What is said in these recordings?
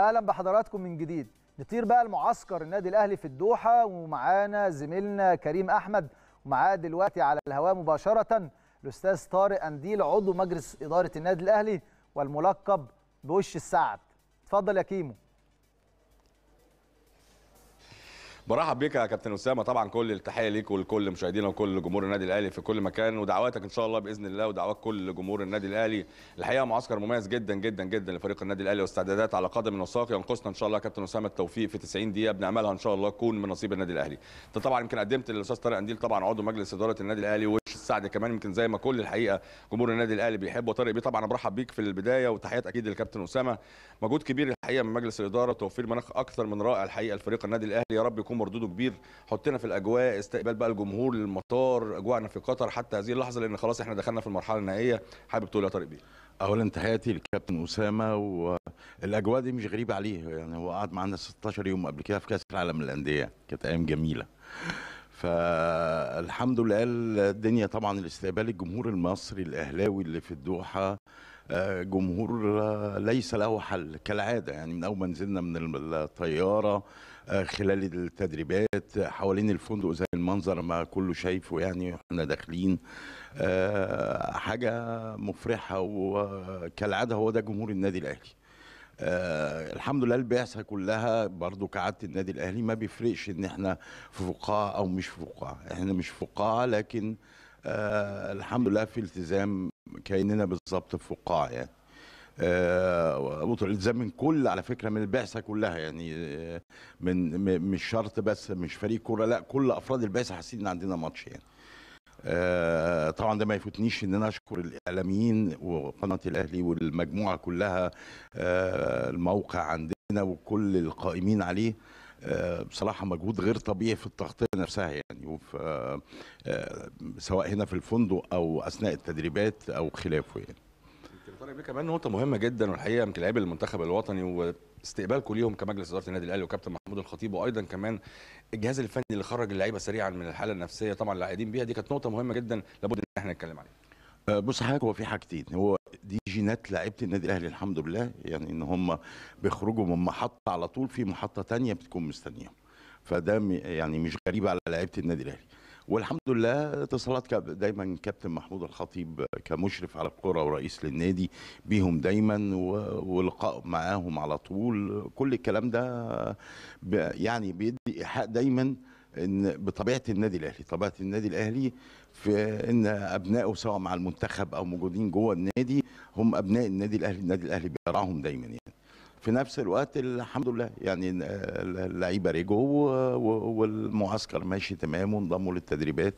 اهلا بحضراتكم من جديد نطير بقى المعسكر النادي الاهلي في الدوحه ومعانا زميلنا كريم احمد ومعاه دلوقتي على الهواء مباشره الاستاذ طارق انديل عضو مجلس اداره النادي الاهلي والملقب بوش السعد اتفضل يا كيمو برحب بيك يا كابتن اسامه طبعا كل التحيه ليك ولكل مشاهدينا وكل جمهور النادي الاهلي في كل مكان ودعواتك ان شاء الله باذن الله ودعوات كل جمهور النادي الاهلي الحقيقه معسكر مميز جدا جدا جدا لفريق النادي الاهلي واستعدادات على قدم وساق ينقصنا ان شاء الله كابتن اسامه التوفيق في 90 دقيقه بنعملها ان شاء الله تكون من نصيب النادي الاهلي طبعا يمكن قدمت للاستاذ طارق قنديل طبعا عضو مجلس اداره النادي الاهلي السعد كمان يمكن زي ما كل الحقيقه جمهور النادي الاهلي بيحبه طارق بيه طبعا برحب بيك في البدايه وتحيات اكيد للكابتن اسامه مجهود كبير الحقيقه من مجلس الاداره توفير مناخ اكثر من رائع الحقيقه لفريق النادي الاهلي يا رب يكون مردوده كبير حطنا في الاجواء استقبال بقى الجمهور للمطار اجواءنا في قطر حتى هذه اللحظه لان خلاص احنا دخلنا في المرحله النهائيه حابب تقول يا طارق بيه اولا تحياتي للكابتن اسامه والاجواء دي مش غريبه عليه يعني هو قعد معانا 16 يوم قبل كده في كاس العالم للانديه كانت ايام جميله فالحمد لله الدنيا طبعا الاستقبال الجمهور المصري الاهلاوي اللي في الدوحه آه، جمهور ليس له حل كالعاده يعني من اول ما نزلنا من الطياره آه، خلال التدريبات حوالين الفندق زي المنظر ما كله شايفه يعني احنا داخلين آه، حاجه مفرحه وكالعاده هو ده جمهور النادي الاهلي آه الحمد لله البعثه كلها برضو كعاده النادي الاهلي ما بيفرقش ان احنا في فقاعه او مش في فقاعه احنا مش في فقاعه لكن آه الحمد لله في التزام كاننا بالظبط في فقاعه يعني آه، التزام من كل على فكره من البعثه كلها يعني آه، من مش شرط بس مش فريق كوره لا كل افراد البعثه حاسين ان عندنا ماتش يعني آه، طبعا ده ما يفوتنيش ان انا اشكر الاعلاميين وقناه الاهلي والمجموعه كلها آه، الموقع عندنا وكل القائمين عليه آه، بصراحه مجهود غير طبيعي في التغطيه نفسها يعني وفي سواء هنا في الفندق او اثناء التدريبات او خلافه يعني طارق كمان نقطه مهمه جدا والحقيقه يمكن لعيبه المنتخب الوطني واستقبالكم ليهم كمجلس اداره النادي الاهلي وكابتن محمود الخطيب وايضا كمان الجهاز الفني اللي خرج اللعيبه سريعا من الحاله النفسيه طبعا اللي قاعدين بيها دي كانت نقطه مهمه جدا لابد ان احنا نتكلم عليها أه، بص حضرتك هو في حاجتين هو دي جينات لعيبه النادي الاهلي الحمد لله يعني ان هم بيخرجوا من محطه على طول في محطه ثانيه بتكون مستنيهم فده يعني مش غريب على لعيبه النادي الاهلي والحمد لله اتصالات دايما كابتن محمود الخطيب كمشرف على الكرة ورئيس للنادي بيهم دايما ولقاء معاهم على طول كل الكلام ده يعني بيدي إيحاء دايما ان بطبيعه النادي الاهلي طبيعه النادي الاهلي في ان ابنائه سواء مع المنتخب او موجودين جوه النادي هم ابناء النادي الاهلي النادي الاهلي بيرعاهم دايما يعني في نفس الوقت الحمد لله يعني آه، اللعيبه رجعوا والمعسكر ماشي تمام وانضموا للتدريبات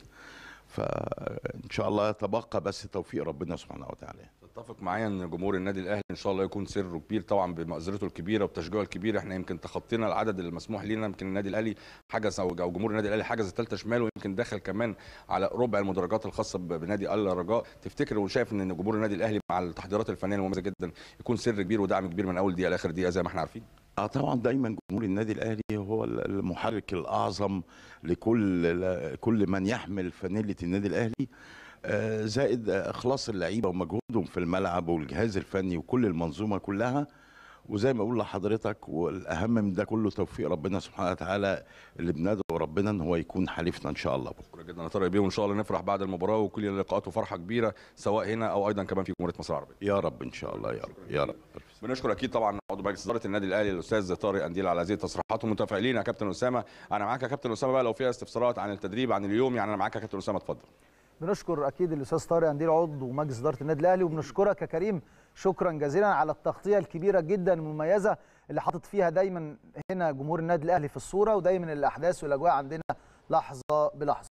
فان شاء الله يتبقى بس توفيق ربنا سبحانه وتعالى تتفق معايا ان جمهور النادي الاهلي ان شاء الله يكون سره كبير طبعا بمأزرته الكبيره وبتشجيعه الكبير احنا يمكن تخطينا العدد المسموح لينا يمكن النادي الاهلي حجز او جمهور النادي الاهلي حجز الثالثه شمال ويمكن دخل كمان على ربع المدرجات الخاصه بنادي الرجاء تفتكر وشايف ان جمهور النادي الاهلي مع التحضيرات الفنيه المميزه جدا يكون سر كبير ودعم كبير من اول دقيقه لاخر دقيقه زي ما احنا عارفين اه طبعا دايما جمهور النادي الاهلي هو المحرك الاعظم لكل كل من يحمل فانيله النادي الاهلي آه، زائد اخلاص اللعيبه ومجهودهم في الملعب والجهاز الفني وكل المنظومه كلها وزي ما اقول لحضرتك والاهم من ده كله توفيق ربنا سبحانه وتعالى اللي بندعو ربنا ان هو يكون حليفنا ان شاء الله بكره جدا طارق بيه وان شاء الله نفرح بعد المباراه وكل اللقاءات وفرحه كبيره سواء هنا او ايضا كمان في جمهوريه مصر العربيه يا رب ان شاء الله يا رب يا رب بنشكر اكيد طبعا عضو مجلس اداره النادي الاهلي الاستاذ طارق انديل على هذه التصريحات ومتفائلين يا كابتن اسامه انا معاك يا كابتن اسامه بقى لو في استفسارات عن التدريب عن اليوم يعني انا معاك يا كابتن اسامه اتفضل بنشكر اكيد الاستاذ طارق انديل عضو مجلس اداره النادي الاهلي وبنشكرك يا كريم شكرا جزيلا على التغطيه الكبيره جدا المميزه اللي حاطط فيها دايما هنا جمهور النادي الاهلي في الصوره ودايما الاحداث والاجواء عندنا لحظه بلحظه